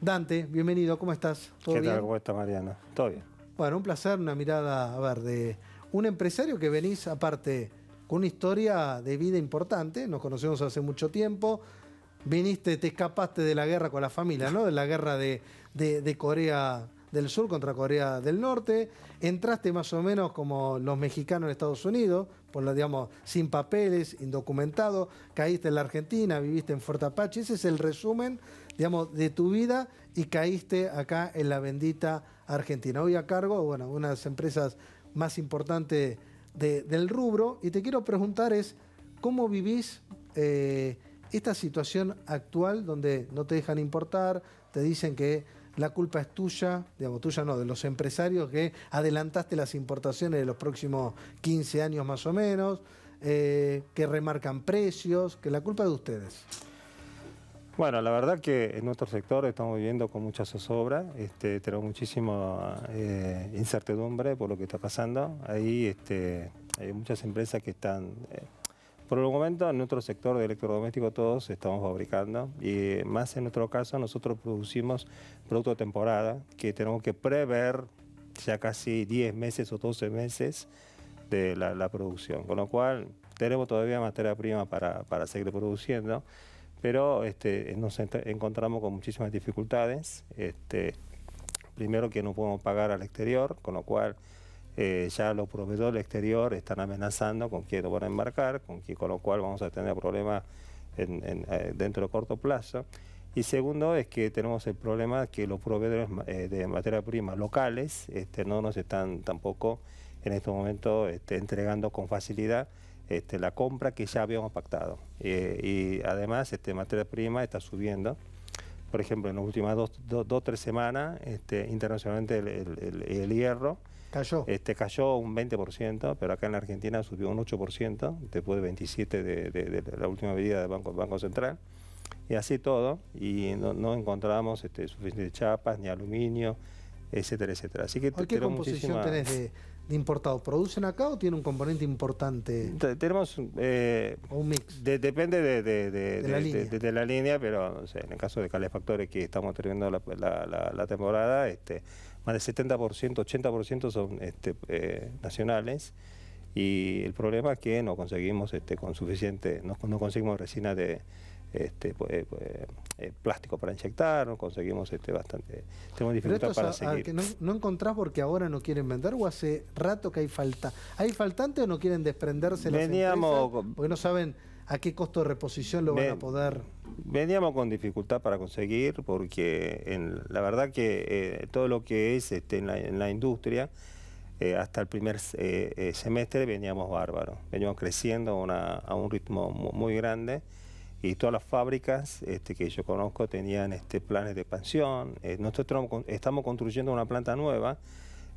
Dante, bienvenido, ¿cómo estás? ¿Todo ¿Qué tal? ¿Cómo estás, Mariana? Todo bien. Bueno, un placer, una mirada, a ver, de un empresario que venís, aparte, con una historia de vida importante, nos conocemos hace mucho tiempo, viniste, te escapaste de la guerra con la familia, ¿no? De la guerra de, de Corea del Sur contra Corea del Norte. Entraste más o menos como los mexicanos en Estados Unidos, por la digamos, sin papeles, indocumentado. Caíste en la Argentina, viviste en Fort Apache. Ese es el resumen, digamos, de tu vida y caíste acá en la bendita Argentina. Hoy a cargo, bueno, una de las empresas más importantes del rubro. Y te quiero preguntar es, ¿cómo vivís? Eh, esta situación actual donde no te dejan importar, te dicen que la culpa es tuya, digamos, tuya no, de los empresarios que adelantaste las importaciones de los próximos 15 años más o menos, eh, que remarcan precios, que la culpa es de ustedes. Bueno, la verdad que en nuestro sector estamos viviendo con mucha zozobra, este, tenemos muchísima eh, incertidumbre por lo que está pasando. Ahí este, hay muchas empresas que están... Eh, por el momento, en nuestro sector de electrodomésticos todos estamos fabricando y más en nuestro caso nosotros producimos producto de temporada que tenemos que prever ya casi 10 meses o 12 meses de la, producción, con lo cual tenemos todavía materia prima para, seguir produciendo, pero este, nos encontramos con muchísimas dificultades. Este, primero que no podemos pagar al exterior, con lo cual eh, ya los proveedores exterior están amenazando con quién lo van a embarcar, con, con lo cual vamos a tener problemas eh, dentro de corto plazo. Y segundo es que tenemos el problema que los proveedores eh, de materia prima locales este, no nos están tampoco en estos momentos este, entregando con facilidad este, la compra que ya habíamos pactado. y además este, materia prima está subiendo. Por ejemplo, en las últimas dos o tres semanas, internacionalmente el hierro Cayó. Este, cayó un 20%, pero acá en la Argentina subió un 8%, después de 27% de, la última medida del Banco, Central. Y así todo, y no, encontramos este, suficientes chapas, ni aluminio, etcétera, etcétera. Así que ¿Qué composición tenés de, importado? importados? ¿Producen acá o tiene un componente importante? tenemos... un depende de, la línea. pero en el caso de calefactores que estamos teniendo la, temporada, este, más del 70%, 80% son este, eh, nacionales. Y el problema es que no conseguimos este, con suficiente, no conseguimos resina de, este, pues, eh, pues eh, plástico para inyectar, conseguimos este, bastante, tenemos dificultad para seguir. que no, encontrás porque ahora no quieren vender o hace rato que hay falta? ¿Hay faltante o no quieren desprenderse veníamos, Porque no saben a qué costo de reposición lo van a poder... Veníamos con dificultad para conseguir porque en, la verdad que eh, todo lo que es este, en, la, industria hasta el primer semestre veníamos bárbaros, veníamos creciendo a un ritmo muy grande y todas las fábricas este, que yo conozco tenían este, planes de expansión. Eh, nosotros estamos construyendo una planta nueva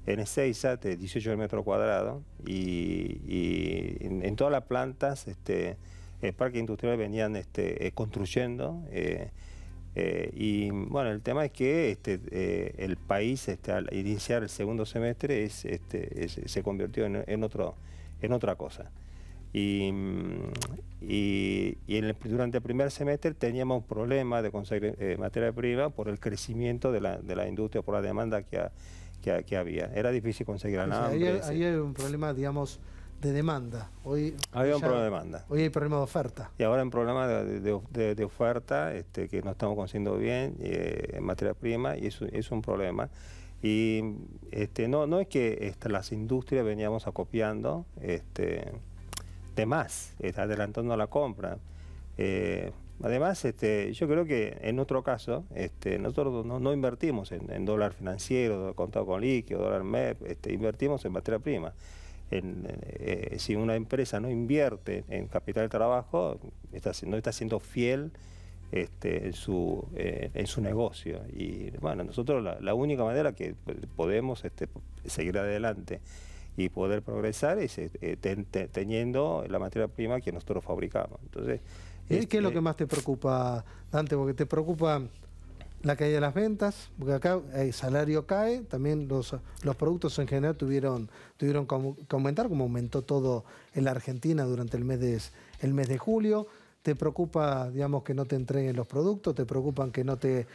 en Ezeiza de 18 metros cuadrados y, en, todas las plantas el este, eh, parque industrial venían eh, construyendo. y bueno, el tema es que el país al iniciar el segundo semestre se convirtió en otra cosa. Mm, y, y, en durante el primer semestre teníamos un problema de conseguir eh, materia prima por el crecimiento de la, de la industria, por la demanda que, que, había. Era difícil conseguir nada ahí, hay, un problema, digamos, de demanda. Hoy había un problema de demanda. Hoy hay problema de oferta. Y ahora un problema de, de, oferta este, que no estamos consiguiendo bien eh, en materia prima y eso es un problema. Y este, no, no es que este, las industrias veníamos acopiando. Este, además está adelantando la compra. Eh, además, este, yo creo que en nuestro caso, este, nosotros no, invertimos en, en, dólar financiero, contado con líquido, dólar MEP, este, invertimos en materia prima. Eh, si una empresa no invierte en capital de trabajo, está, no está siendo fiel este, en, su, eh, en su negocio. Y bueno, nosotros la, única manera que podemos este, seguir adelante y poder progresar eh, eh, teniendo la materia prima que nosotros fabricamos. Entonces, ¿Y qué es lo este que más te preocupa, Dante? Porque te preocupa la caída de las ventas, porque acá eh, el salario cae, también los, los productos en general tuvieron, tuvieron que aumentar, como aumentó todo en la Argentina durante el mes de, el mes de julio. ¿Te preocupa, digamos, que no te entreguen los productos? ¿Te preocupan que no te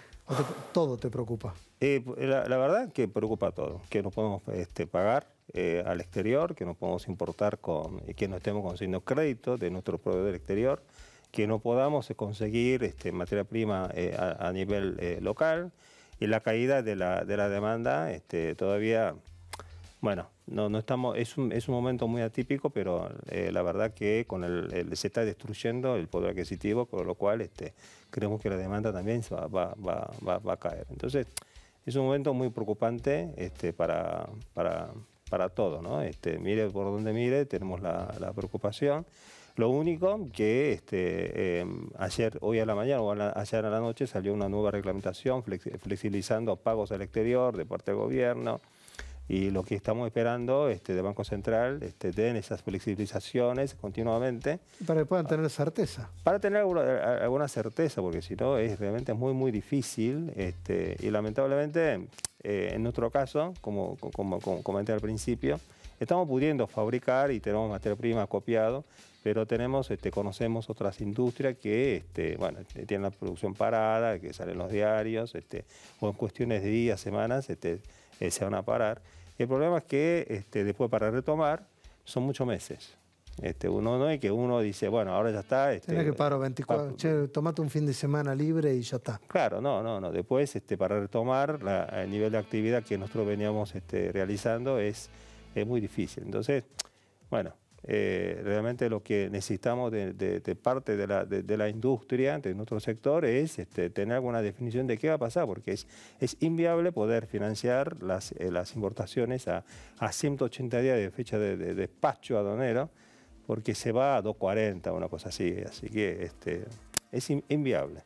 todo te preocupa? Eh, eh, la, verdad que preocupa todo, que no podemos este, pagar eh, al exterior, que no podemos importar, con, que no estemos consiguiendo crédito de nuestro proveedor exterior, que no podamos conseguir este, materia prima a, nivel local y la caída de la, de la demanda este, todavía, bueno, no, no estamos, es un, es un momento muy atípico, pero eh, la verdad que con el, se está destruyendo el poder adquisitivo, con lo cual este, creemos que la demanda también va, va, a caer. Entonces, es un momento muy preocupante este, para, para, ¿no? Este, mire por donde mire, tenemos la, preocupación. Lo único que em, ayer, hoy a la mañana o ayer a la noche salió una nueva reglamentación flexibilizando pagos al exterior de parte del gobierno y lo que estamos esperando este, del Banco Central este, den esas flexibilizaciones continuamente. Para que puedan tener certeza. Para tener alguna, certeza, porque si no es realmente muy, muy difícil. Este, y lamentablemente, eh, en nuestro caso, como, como, comenté al principio, estamos pudiendo fabricar y tenemos materia prima copiado, pero tenemos, este, conocemos otras industrias que este, bueno, tienen la producción parada, que salen los diarios, o en cuestiones de días, semanas, este, eh, se van a parar. El problema es que este, después para retomar son muchos meses. Este, uno no es que uno dice, bueno, ahora ya está. Este, que paro 24, pa tomate un fin de semana libre y ya está. Claro, no, no, no. Después, este, para retomar el nivel de actividad que nosotros veníamos realizando es, es muy difícil. Entonces, bueno, eh, realmente lo que necesitamos de, parte de la, industria, de nuestro sector, es este, tener alguna definición de qué va a pasar, porque es, inviable poder financiar las, eh, importaciones a, 180 días de fecha de, despacho aduanero, porque se va a 240, una cosa así, así que este, es inviable.